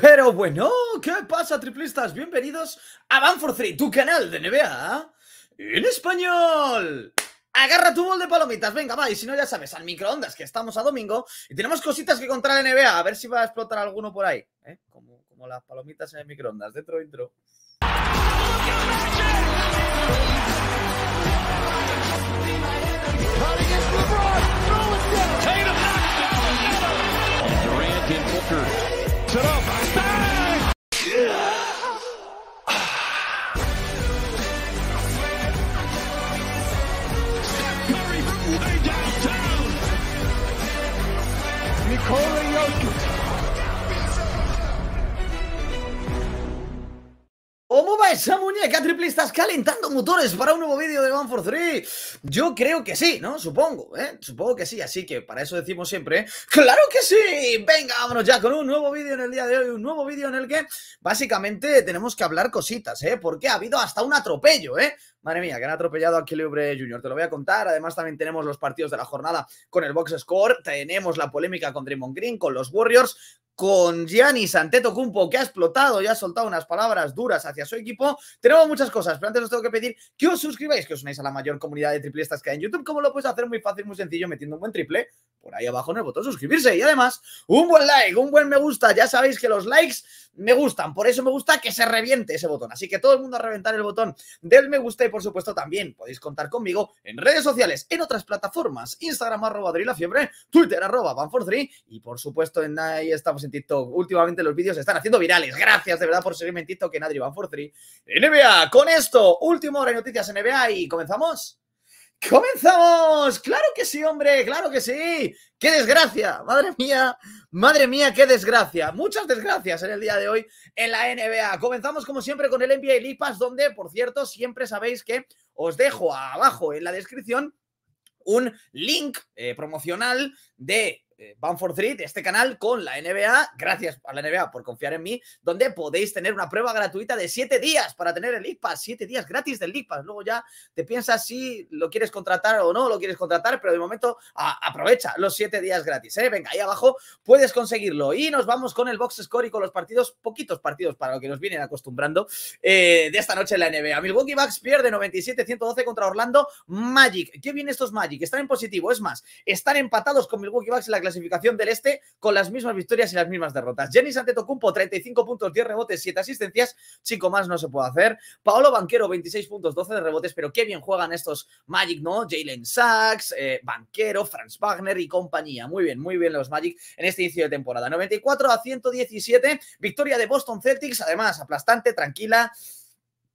Pero bueno, ¿qué pasa, triplistas? Bienvenidos a Van for tu canal de NBA en español. Agarra tu bol de palomitas, venga, va, y si no, ya sabes, al microondas, que estamos a domingo y tenemos cositas que contar en NBA, a ver si va a explotar alguno por ahí, ¿eh? como, las palomitas en el microondas, dentro, dentro. your. esa muñeca triple, estás calentando motores para un nuevo vídeo de One for Three. Yo creo que sí, ¿no? Supongo, ¿eh? Supongo que sí, así que para eso decimos siempre, ¿eh? ¡claro que sí! Venga, vámonos ya con un nuevo vídeo en el día de hoy, un nuevo vídeo en el que básicamente tenemos que hablar cositas, ¿eh? Porque ha habido hasta un atropello, ¿eh? Madre mía, que han atropellado a Kelly Jr. Te lo voy a contar. Además, también tenemos los partidos de la jornada con el box score. Tenemos la polémica con Draymond Green, con los Warriors con Gianni Santeto Cumpo que ha explotado y ha soltado unas palabras duras hacia su equipo. Tenemos muchas cosas, pero antes os tengo que pedir que os suscribáis, que os unáis a la mayor comunidad de triplistas que hay en YouTube. Como lo puedes hacer muy fácil, muy sencillo, metiendo un buen triple por ahí abajo en el botón suscribirse. Y además, un buen like, un buen me gusta. Ya sabéis que los likes me gustan, por eso me gusta que se reviente ese botón. Así que todo el mundo a reventar el botón del me gusta y por supuesto también podéis contar conmigo en redes sociales, en otras plataformas, Instagram arroba Twitter arroba Banfor3 y por supuesto en ahí estamos en TikTok. Últimamente los vídeos se están haciendo virales. Gracias de verdad por seguirme en TikTok en va por NBA, con esto, último hora de noticias NBA y comenzamos. ¡Comenzamos! ¡Claro que sí, hombre! ¡Claro que sí! ¡Qué desgracia! ¡Madre mía! ¡Madre mía, qué desgracia! Muchas desgracias en el día de hoy en la NBA. Comenzamos como siempre con el NBA y Lipas, donde, por cierto, siempre sabéis que os dejo abajo en la descripción un link eh, promocional de eh, Banford for este canal con la NBA. Gracias a la NBA por confiar en mí, donde podéis tener una prueba gratuita de 7 días para tener el League Pass, 7 días gratis del League Pass. Luego ya te piensas si lo quieres contratar o no lo quieres contratar, pero de momento aprovecha los 7 días gratis. ¿eh? Venga, ahí abajo puedes conseguirlo. Y nos vamos con el box score y con los partidos, poquitos partidos para lo que nos vienen acostumbrando eh, de esta noche en la NBA. Milwaukee Bucks pierde 97-112 contra Orlando Magic. ¿Qué viene estos Magic? Están en positivo, es más, están empatados con Milwaukee Bucks en la clasificación del Este con las mismas victorias y las mismas derrotas. Jenny Antetokounmpo, 35 puntos, 10 rebotes, 7 asistencias, Chico más no se puede hacer. Paolo Banquero, 26 puntos, 12 de rebotes, pero qué bien juegan estos Magic, ¿no? Jalen Sachs, eh, Banquero, Franz Wagner y compañía. Muy bien, muy bien los Magic en este inicio de temporada. 94 a 117, victoria de Boston Celtics, además aplastante, tranquila.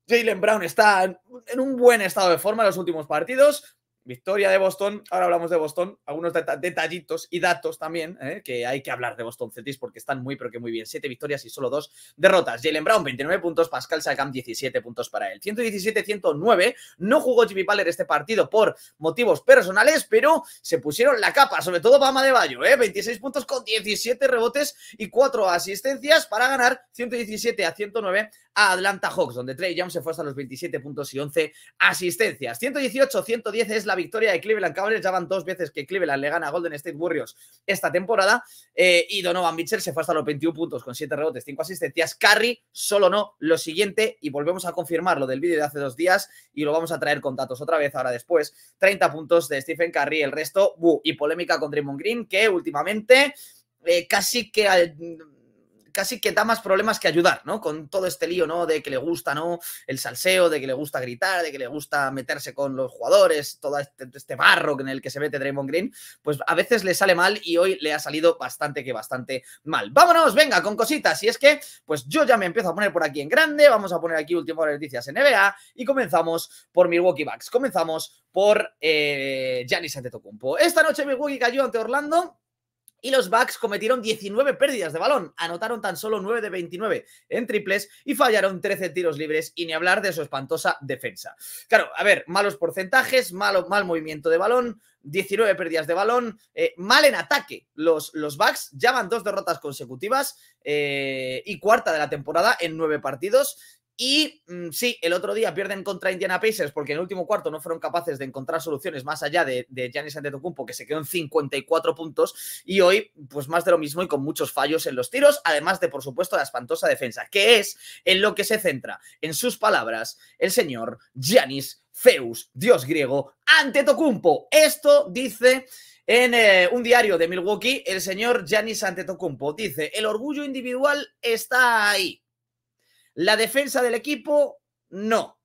Jalen Brown está en un buen estado de forma en los últimos partidos. Victoria de Boston, ahora hablamos de Boston, algunos detallitos y datos también, ¿eh? que hay que hablar de Boston Celtics porque están muy, pero que muy bien. Siete victorias y solo dos derrotas. Jalen Brown, 29 puntos, Pascal Siakam, 17 puntos para él. 117-109, no jugó Jimmy Butler este partido por motivos personales, pero se pusieron la capa, sobre todo Bama de Bayo, 26 ¿eh? puntos con 17 rebotes y 4 asistencias para ganar 117 a 109 a Atlanta Hawks, donde Trey Young se fue hasta los 27 puntos y 11 asistencias. 118-110 es la la victoria de Cleveland Cavaliers. Ya van dos veces que Cleveland le gana a Golden State Warriors esta temporada. Eh, y Donovan Mitchell se fue hasta los 21 puntos con 7 rebotes, 5 asistencias. Carry solo no. Lo siguiente, y volvemos a confirmar lo del vídeo de hace dos días y lo vamos a traer con datos otra vez ahora después. 30 puntos de Stephen Curry, el resto, y polémica con Draymond Green, que últimamente eh, casi que... Al, casi que da más problemas que ayudar, ¿no? Con todo este lío, ¿no? De que le gusta, ¿no? El salseo, de que le gusta gritar, de que le gusta meterse con los jugadores, todo este, este, barro en el que se mete Draymond Green, pues a veces le sale mal y hoy le ha salido bastante que bastante mal. Vámonos, venga, con cositas. Y es que, pues yo ya me empiezo a poner por aquí en grande, vamos a poner aquí últimas noticias en NBA y comenzamos por Milwaukee Bucks. Comenzamos por Giannis eh, Giannis Antetokounmpo. Esta noche Milwaukee cayó ante Orlando y los Bucks cometieron 19 pérdidas de balón, anotaron tan solo 9 de 29 en triples y fallaron 13 tiros libres y ni hablar de su espantosa defensa. Claro, a ver, malos porcentajes, malo, mal movimiento de balón, 19 pérdidas de balón, eh, mal en ataque. Los, los Bucks ya dos derrotas consecutivas eh, y cuarta de la temporada en nueve partidos y mm, sí, el otro día pierden contra Indiana Pacers porque en el último cuarto no fueron capaces de encontrar soluciones más allá de, de Giannis Antetokounmpo, que se quedó en 54 puntos. Y hoy, pues más de lo mismo y con muchos fallos en los tiros, además de, por supuesto, la espantosa defensa, que es en lo que se centra, en sus palabras, el señor Giannis Zeus, dios griego, Antetokounmpo. Esto dice... En eh, un diario de Milwaukee, el señor Giannis Antetokounmpo dice, el orgullo individual está ahí, la defensa del equipo, no.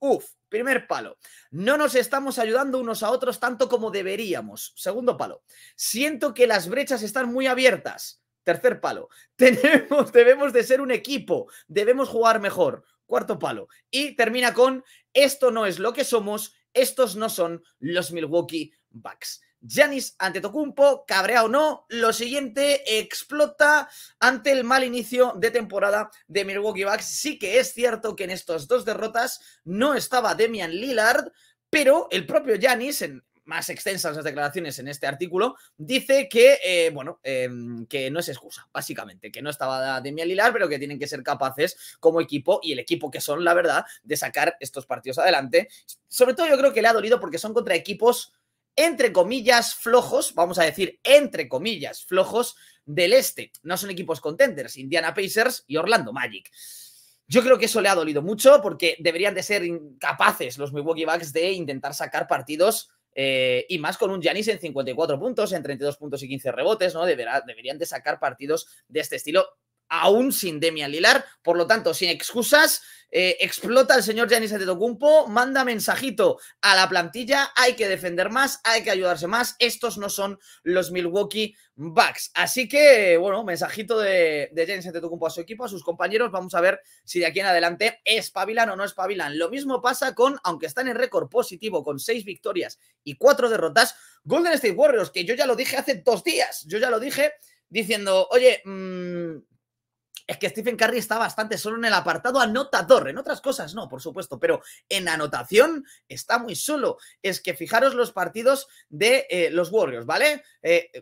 Uf, primer palo. No nos estamos ayudando unos a otros tanto como deberíamos. Segundo palo. Siento que las brechas están muy abiertas. Tercer palo. Tenemos, debemos de ser un equipo. Debemos jugar mejor. Cuarto palo. Y termina con, esto no es lo que somos. Estos no son los Milwaukee Bucks. Janis Antetokounmpo, cabrea o no, lo siguiente explota ante el mal inicio de temporada de Milwaukee Bucks. Sí que es cierto que en estas dos derrotas no estaba Demian Lillard, pero el propio Janis, en más extensas las declaraciones en este artículo, dice que, eh, bueno, em, que no es excusa, básicamente, que no estaba Demian Lillard, pero que tienen que ser capaces como equipo y el equipo que son, la verdad, de sacar estos partidos adelante. Sobre todo yo creo que le ha dolido porque son contra equipos entre comillas, flojos, vamos a decir, entre comillas, flojos del este. No son equipos contenders, Indiana Pacers y Orlando Magic. Yo creo que eso le ha dolido mucho porque deberían de ser incapaces los Milwaukee Bucks de intentar sacar partidos eh, y más con un Giannis en 54 puntos, en 32 puntos y 15 rebotes, ¿no? deberían de sacar partidos de este estilo aún sin Demian Lilar. Por lo tanto, sin excusas, eh, explota el señor Giannis Antetokounmpo, manda mensajito a la plantilla, hay que defender más, hay que ayudarse más, estos no son los Milwaukee Bucks. Así que, bueno, mensajito de, de Giannis Antetokounmpo a su equipo, a sus compañeros, vamos a ver si de aquí en adelante es espabilan o no es espabilan. Lo mismo pasa con, aunque están en récord positivo, con seis victorias y cuatro derrotas, Golden State Warriors, que yo ya lo dije hace dos días, yo ya lo dije diciendo, oye, mmm, es que Stephen Curry está bastante solo en el apartado anotador, en otras cosas no, por supuesto, pero en anotación está muy solo. Es que fijaros los partidos de los Warriors, ¿vale?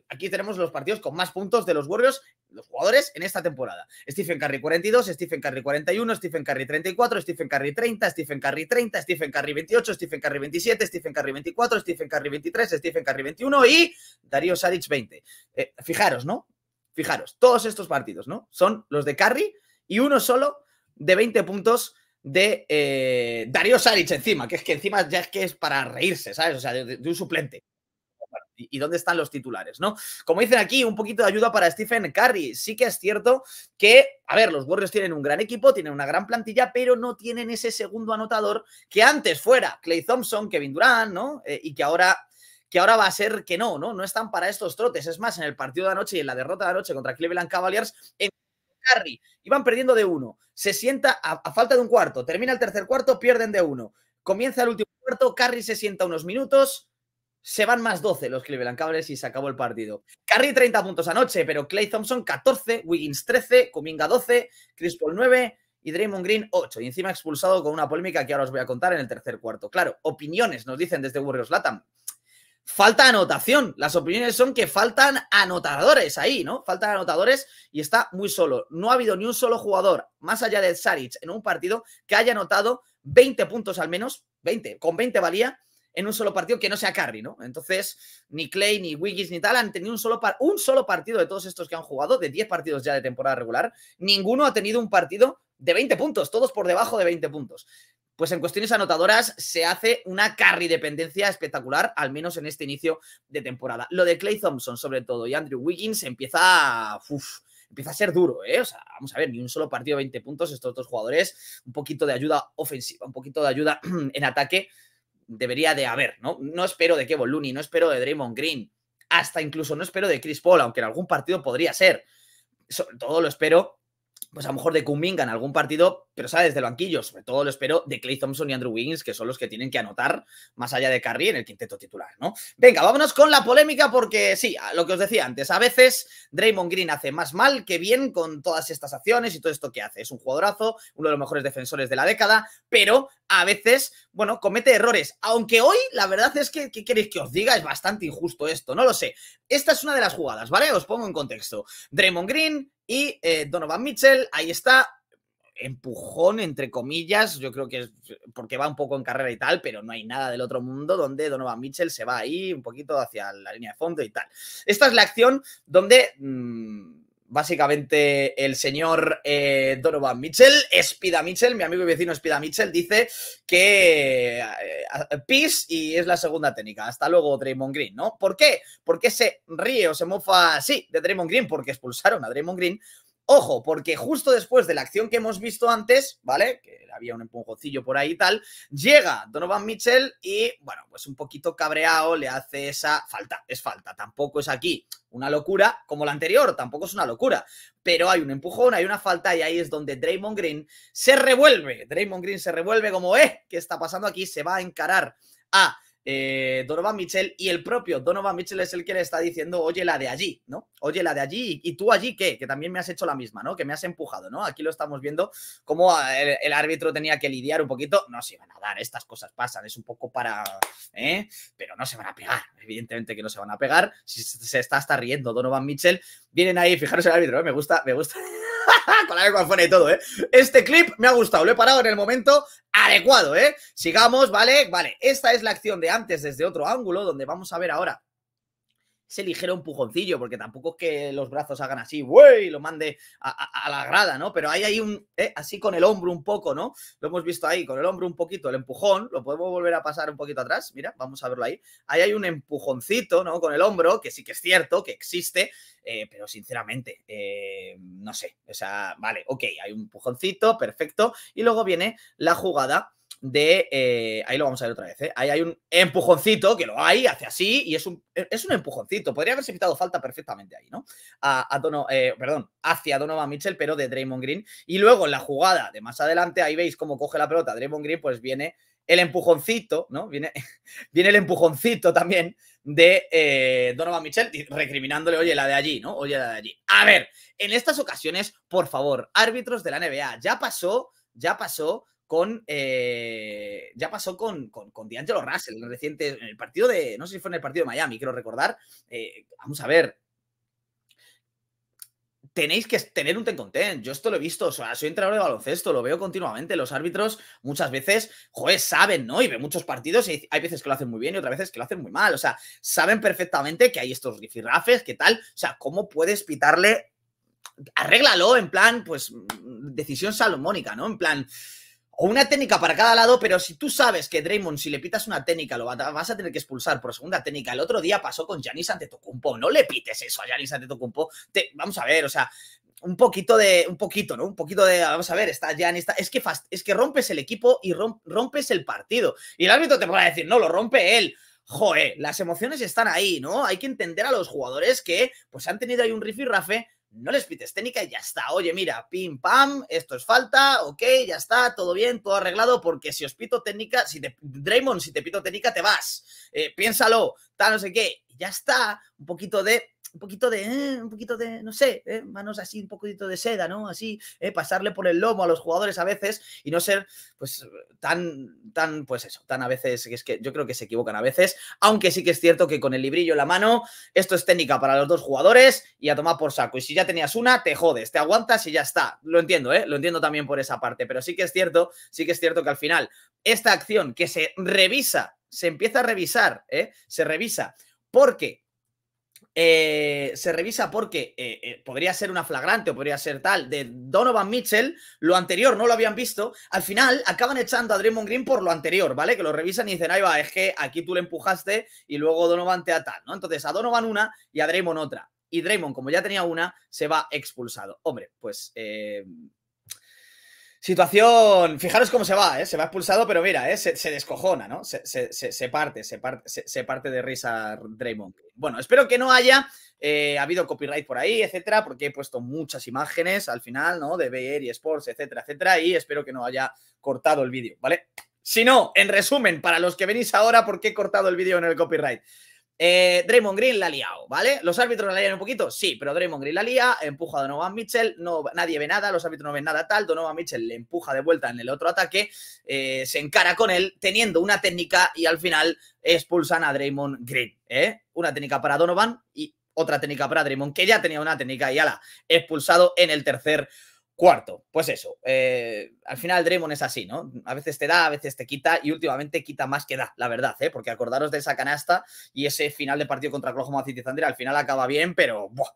aquí tenemos los partidos con más puntos de los Warriors, los jugadores en esta temporada. Stephen Curry 42, Stephen Curry 41, Stephen Curry 34, Stephen Curry 30, Stephen Curry 30, Stephen Curry 28, Stephen Curry 27, Stephen Curry 24, Stephen Curry 23, Stephen Curry 21 y Darío Saric 20. fijaros, ¿no? Fijaros, todos estos partidos, ¿no? Son los de Carry y uno solo de 20 puntos de eh, Darío Saric encima, que es que encima ya es que es para reírse, ¿sabes? O sea, de, un suplente. ¿Y dónde están los titulares, no? Como dicen aquí, un poquito de ayuda para Stephen Curry. Sí que es cierto que, a ver, los Warriors tienen un gran equipo, tienen una gran plantilla, pero no tienen ese segundo anotador que antes fuera Clay Thompson, Kevin Durant, ¿no? Eh, y que ahora que ahora va a ser que no, ¿no? No están para estos trotes. Es más, en el partido de anoche y en la derrota de anoche contra Cleveland Cavaliers, en Curry iban perdiendo de uno. Se sienta a, falta de un cuarto, termina el tercer cuarto, pierden de uno. Comienza el último cuarto, Curry se sienta unos minutos, se van más 12 los Cleveland Cavaliers y se acabó el partido. Curry 30 puntos anoche, pero Clay Thompson 14, Wiggins 13, Cominga 12, Chris Paul 9 y Draymond Green 8. Y encima expulsado con una polémica que ahora os voy a contar en el tercer cuarto. Claro, opiniones nos dicen desde Warriors Latam falta anotación. Las opiniones son que faltan anotadores ahí, ¿no? Faltan anotadores y está muy solo. No ha habido ni un solo jugador, más allá de Saric, en un partido que haya anotado 20 puntos al menos, 20, con 20 valía en un solo partido que no sea Carry, ¿no? Entonces, ni Clay, ni Wiggins, ni tal han tenido un solo, un solo partido de todos estos que han jugado, de 10 partidos ya de temporada regular, ninguno ha tenido un partido de 20 puntos, todos por debajo de 20 puntos pues en cuestiones anotadoras se hace una carry dependencia espectacular, al menos en este inicio de temporada. Lo de Clay Thompson, sobre todo, y Andrew Wiggins empieza. A, empieza a ser duro, ¿eh? O sea, vamos a ver, ni un solo partido 20 puntos, estos dos jugadores, un poquito de ayuda ofensiva, un poquito de ayuda en ataque, debería de haber, ¿no? No espero de Kevin Looney, no espero de Draymond Green, hasta incluso no espero de Chris Paul, aunque en algún partido podría ser. Sobre todo lo espero pues a lo mejor de Kuminga en algún partido, pero sabe desde el banquillo. Sobre todo lo espero de Clay Thompson y Andrew Wiggins, que son los que tienen que anotar más allá de Curry en el quinteto titular, ¿no? Venga, vámonos con la polémica porque sí, lo que os decía antes, a veces Draymond Green hace más mal que bien con todas estas acciones y todo esto que hace. Es un jugadorazo, uno de los mejores defensores de la década, pero a veces, bueno, comete errores. Aunque hoy, la verdad es que, ¿qué queréis que os diga? Es bastante injusto esto, no lo sé. Esta es una de las jugadas, ¿vale? Os pongo en contexto. Draymond Green y eh, Donovan Mitchell, ahí está, empujón, entre comillas, yo creo que es porque va un poco en carrera y tal, pero no hay nada del otro mundo donde Donovan Mitchell se va ahí un poquito hacia la línea de fondo y tal. Esta es la acción donde... Mm, Básicamente, el señor eh, Donovan Mitchell, Spida Mitchell, mi amigo y vecino Spida Mitchell, dice que eh, peace y es la segunda técnica. Hasta luego, Draymond Green, ¿no? ¿Por qué? Porque se ríe o se mofa así de Draymond Green? Porque expulsaron a Draymond Green Ojo, porque justo después de la acción que hemos visto antes, ¿vale? Que había un empujoncillo por ahí y tal, llega Donovan Mitchell y, bueno, pues un poquito cabreado le hace esa falta. Es falta, tampoco es aquí una locura como la anterior, tampoco es una locura, pero hay un empujón, hay una falta y ahí es donde Draymond Green se revuelve. Draymond Green se revuelve como, eh, ¿qué está pasando aquí? Se va a encarar a eh, Donovan Mitchell y el propio Donovan Mitchell es el que le está diciendo, oye, la de allí, ¿no? Oye, la de allí, y, tú allí, ¿qué? Que también me has hecho la misma, ¿no? Que me has empujado, ¿no? Aquí lo estamos viendo, como ah, el, árbitro tenía que lidiar un poquito. No se van a dar, estas cosas pasan, es un poco para... ¿eh? Pero no se van a pegar, evidentemente que no se van a pegar. Si se, está hasta riendo Donovan Mitchell, vienen ahí, fijaros el árbitro, ¿eh? me gusta, me gusta. con la lengua y todo, ¿eh? Este clip me ha gustado, lo he parado en el momento adecuado, ¿eh? Sigamos, ¿vale? Vale, esta es la acción de antes desde otro ángulo, donde vamos a ver ahora ese ligero empujoncillo, porque tampoco es que los brazos hagan así, güey, lo mande a, la grada, ¿no? Pero ahí hay un, eh, así con el hombro un poco, ¿no? Lo hemos visto ahí, con el hombro un poquito, el empujón, lo podemos volver a pasar un poquito atrás, mira, vamos a verlo ahí. Ahí hay un empujoncito, ¿no? Con el hombro, que sí que es cierto, que existe, eh, pero sinceramente, eh, no sé, o sea, vale, ok, hay un empujoncito, perfecto, y luego viene la jugada de. Eh, ahí lo vamos a ver otra vez. ¿eh? Ahí hay un empujoncito que lo hay, hacia así, y es un, e-, es un empujoncito. Podría haberse quitado falta perfectamente ahí, ¿no? A, a Dono, eh, perdón, hacia Donovan Mitchell, pero de Draymond Green. Y luego en la jugada de más adelante, ahí veis cómo coge la pelota Draymond Green, pues viene el empujoncito, ¿no? Viene, viene el empujoncito también de Donovan Mitchell, recriminándole, oye, la de allí, ¿no? Oye, la de allí. A ver, en estas ocasiones, por favor, árbitros de la NBA, ya pasó, ya pasó con. Eh, ya pasó con, con, con D'Angelo Russell, el reciente. En el partido de. No sé si fue en el partido de Miami, quiero recordar. Eh, vamos a ver. Tenéis que tener un ten content. Yo esto lo he visto. O sea, soy entrenador de baloncesto, lo veo continuamente. Los árbitros muchas veces, joder, saben, ¿no? Y ve muchos partidos y hay veces que lo hacen muy bien y otras veces que lo hacen muy mal. O sea, saben perfectamente que hay estos rifirrafes, que tal. O sea, ¿cómo puedes pitarle arréglalo en plan, pues, mm, decisión salomónica, ¿no? En plan, o una técnica para cada lado, pero si tú sabes que Draymond, si le pitas una técnica, lo vas a tener que expulsar por segunda técnica. El otro día pasó con Janis Antetokounmpo. No le pites eso a Janis Antetokounmpo. Te, vamos a ver, o sea, un poquito de, un poquito, ¿no? Un poquito de, vamos a ver, está Janis, es que fast, es que rompes el equipo y rompes el partido. Y el árbitro te va a decir, no, lo rompe él joe, las emociones están ahí, ¿no? Hay que entender a los jugadores que pues han tenido ahí un Rafe no les pites técnica y ya está. Oye, mira, pim, pam, esto es falta, ok, ya está, todo bien, todo arreglado, porque si os pito técnica, si te, Draymond, si te pito técnica, te vas. Eh, piénsalo, tal, no sé qué, ya está, un poquito de un poquito de, eh, un poquito de, no sé, eh, manos así, un poquito de seda, ¿no? Así, eh, pasarle por el lomo a los jugadores a veces y no ser, pues, tan, tan, pues eso, tan a veces, es que yo creo que se equivocan a veces, aunque sí que es cierto que con el librillo en la mano, esto es técnica para los dos jugadores y a tomar por saco. Y si ya tenías una, te jodes, te aguantas y ya está. Lo entiendo, ¿eh? Lo entiendo también por esa parte, pero sí que es cierto, sí que es cierto que al final, esta acción que se revisa, se empieza a revisar, ¿eh? Se revisa porque eh, se revisa porque eh, eh, podría ser una flagrante o podría ser tal de Donovan Mitchell, lo anterior no lo habían visto, al final acaban echando a Draymond Green por lo anterior, ¿vale? Que lo revisan y dicen, ahí va, es que aquí tú le empujaste y luego Donovan te tal, ¿no? Entonces a Donovan una y a Draymond otra. Y Draymond, como ya tenía una, se va expulsado. Hombre, pues Situación, fijaros cómo se va, ¿eh? se va expulsado, pero mira, ¿eh? se, descojona, ¿no? Se, parte, se parte, se, parte de risa Draymond. Bueno, espero que no haya eh, habido copyright por ahí, etcétera, porque he puesto muchas imágenes al final, ¿no? De BR y Sports, etcétera, etcétera, y espero que no haya cortado el vídeo, ¿vale? Si no, en resumen, para los que venís ahora, ¿por qué he cortado el vídeo en el copyright? Eh, Draymond Green la ha liado, ¿vale? ¿Los árbitros la lian un poquito? Sí, pero Draymond Green la lía, empuja a Donovan Mitchell, no, nadie ve nada, los árbitros no ven nada tal, Donovan Mitchell le empuja de vuelta en el otro ataque, eh, se encara con él teniendo una técnica y al final expulsan a Draymond Green, ¿eh? Una técnica para Donovan y otra técnica para Draymond, que ya tenía una técnica y ala, expulsado en el tercer Cuarto, pues eso, eh, al final Draymond es así, ¿no? A veces te da, a veces te quita y últimamente quita más que da, la verdad, ¿eh? Porque acordaros de esa canasta y ese final de partido contra Oklahoma City Thunder al final acaba bien, pero buah,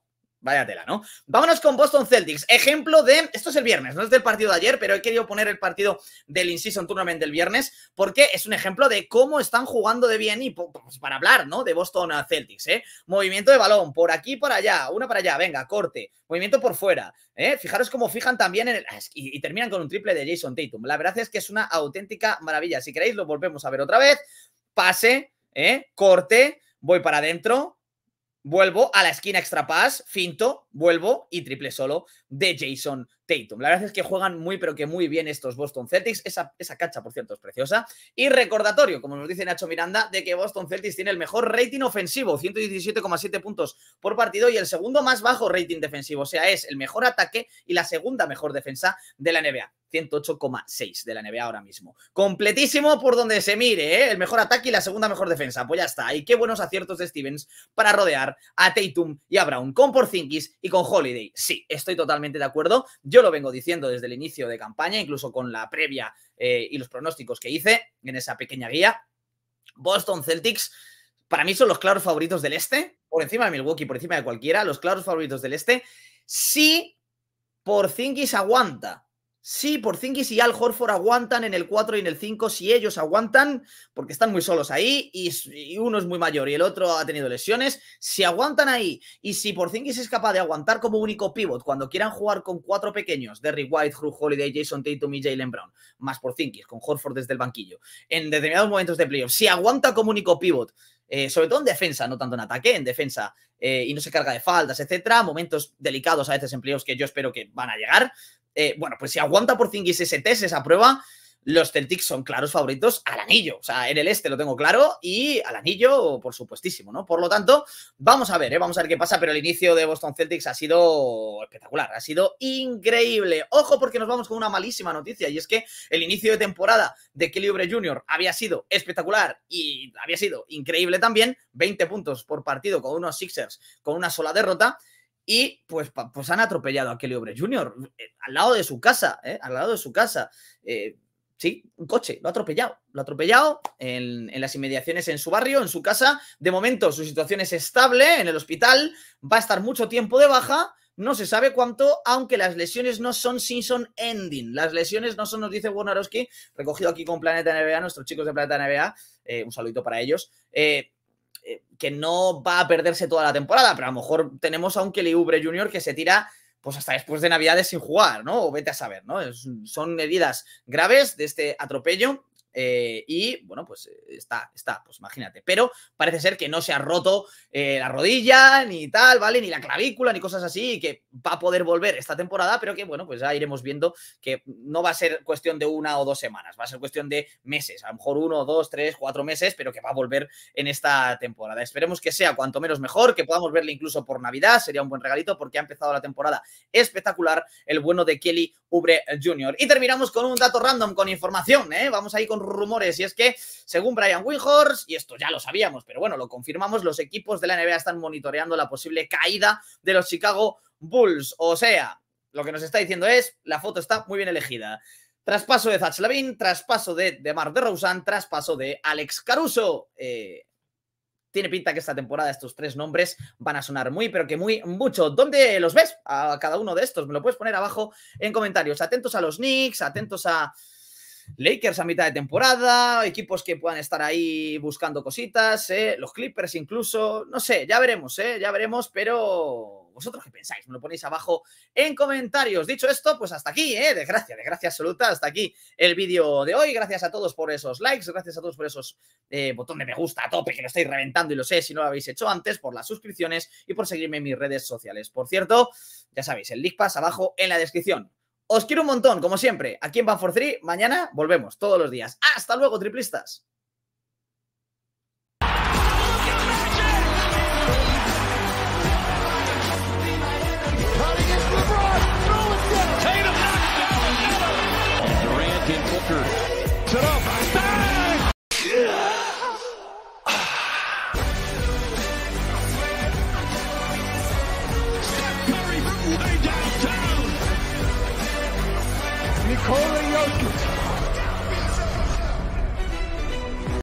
Vaya ¿no? Vámonos con Boston Celtics. Ejemplo de. Esto es el viernes, no es del partido de ayer, pero he querido poner el partido del in Tournament del viernes porque es un ejemplo de cómo están jugando de bien y pues, para hablar, ¿no? De Boston uh, Celtics, ¿eh? Movimiento de balón, por aquí, por allá, una para allá, venga, corte. Movimiento por fuera, ¿eh? Fijaros cómo fijan también en el. Ah, y, y terminan con un triple de Jason Tatum. La verdad es que es una auténtica maravilla. Si queréis, lo volvemos a ver otra vez. Pase, ¿eh? Corte, voy para adentro Vuelvo a la esquina extrapás, finto, vuelvo y triple solo de Jason Tatum. La verdad es que juegan muy, pero que muy bien estos Boston Celtics. Esa, cacha, por cierto, es preciosa. Y recordatorio, como nos dice Nacho Miranda, de que Boston Celtics tiene el mejor rating ofensivo, 117,7 puntos por partido, y el segundo más bajo rating defensivo. O sea, es el mejor ataque y la segunda mejor defensa de la NBA. 108,6 de la NBA ahora mismo. Completísimo por donde se mire, ¿eh? El mejor ataque y la segunda mejor defensa. Pues ya está. Y qué buenos aciertos de Stevens para rodear a Tatum y a Brown con Porzingis y con Holiday, sí, estoy totalmente de acuerdo. Yo lo vengo diciendo desde el inicio de campaña, incluso con la previa eh, y los pronósticos que hice en esa pequeña guía. Boston Celtics, para mí son los claros favoritos del este, por encima de Milwaukee, por encima de cualquiera, los claros favoritos del este. Sí, por Cingis aguanta, Sí, Zingis y Al Horford aguantan en el 4 y en el 5 si ellos aguantan, porque están muy solos ahí y, uno es muy mayor y el otro ha tenido lesiones. Si aguantan ahí y si por Porzingis es capaz de aguantar como único pivot cuando quieran jugar con cuatro pequeños, Derry White, Drew Holiday, Jason Tatum y Jalen Brown, más Porzingis con Horford desde el banquillo, en determinados momentos de playoff, si aguanta como único pivot, eh, sobre todo en defensa, no tanto en ataque, en defensa, eh, y no se carga de faldas, etcétera, momentos delicados a veces en playoffs que yo espero que van a llegar, eh, bueno, pues si aguanta por Zingis ese test, esa prueba, los Celtics son claros favoritos al anillo. O sea, en el este lo tengo claro y al anillo, por supuestísimo, ¿no? Por lo tanto, vamos a ver, ¿eh? vamos a ver qué pasa, pero el inicio de Boston Celtics ha sido espectacular, ha sido increíble. Ojo porque nos vamos con una malísima noticia y es que el inicio de temporada de Kelly Oubre Jr. había sido espectacular y había sido increíble también, 20 puntos por partido con unos Sixers con una sola derrota y pues, pues han atropellado a Kelly Obre Jr. Eh, al lado de su casa, eh, al lado de su casa. Eh, sí, un coche, lo ha atropellado, lo ha atropellado en, las inmediaciones, en su barrio, en su casa. De momento su situación es estable en el hospital, va a estar mucho tiempo de baja, no se sabe cuánto, aunque las lesiones no son season ending. Las lesiones no son, nos dice Wonarowski, recogido aquí con Planeta NBA, nuestros chicos de Planeta NBA, eh, un saludito para ellos. Eh, eh, que no va a perderse toda la temporada, pero a lo mejor tenemos a un Kelly Ubre Jr. que se tira pues hasta después de Navidades sin jugar, ¿no? O vete a saber, ¿no? son heridas graves de este atropello eh, y bueno, pues eh, está, está, pues imagínate. Pero parece ser que no se ha roto eh, la rodilla, ni tal, ¿vale? Ni la clavícula, ni cosas así, que va a poder volver esta temporada, pero que bueno, pues ya iremos viendo que no va a ser cuestión de una o dos semanas, va a ser cuestión de meses, a lo mejor uno, dos, tres, cuatro meses, pero que va a volver en esta temporada. Esperemos que sea cuanto menos mejor, que podamos verle incluso por Navidad, sería un buen regalito porque ha empezado la temporada espectacular el bueno de Kelly Ubre Jr. Y terminamos con un dato random, con información, ¿eh? Vamos ahí con rumores y es que, según Brian Windhorst, y esto ya lo sabíamos, pero bueno, lo confirmamos, los equipos de la NBA están monitoreando la posible caída de los Chicago Bulls. O sea, lo que nos está diciendo es, la foto está muy bien elegida. Traspaso de Zach Lavin, traspaso de DeMar DeRozan, traspaso de Alex Caruso. Eh, tiene pinta que esta temporada estos tres nombres van a sonar muy, pero que muy mucho. ¿Dónde los ves a cada uno de estos? Me lo puedes poner abajo en comentarios. Atentos a los Knicks, atentos a Lakers a mitad de temporada, equipos que puedan estar ahí buscando cositas, eh, los Clippers incluso, no sé, ya veremos, eh, ya veremos, pero vosotros qué pensáis, me lo ponéis abajo en comentarios. Dicho esto, pues hasta aquí, ¿eh? de gracia absoluta, hasta aquí el vídeo de hoy. Gracias a todos por esos likes, gracias a todos por esos eh, botones de me gusta a tope que lo estáis reventando y lo sé si no lo habéis hecho antes, por las suscripciones y por seguirme en mis redes sociales. Por cierto, ya sabéis, el link pasa abajo en la descripción. Os quiero un montón, como siempre. Aquí en van for mañana volvemos todos los días. Hasta luego, triplistas.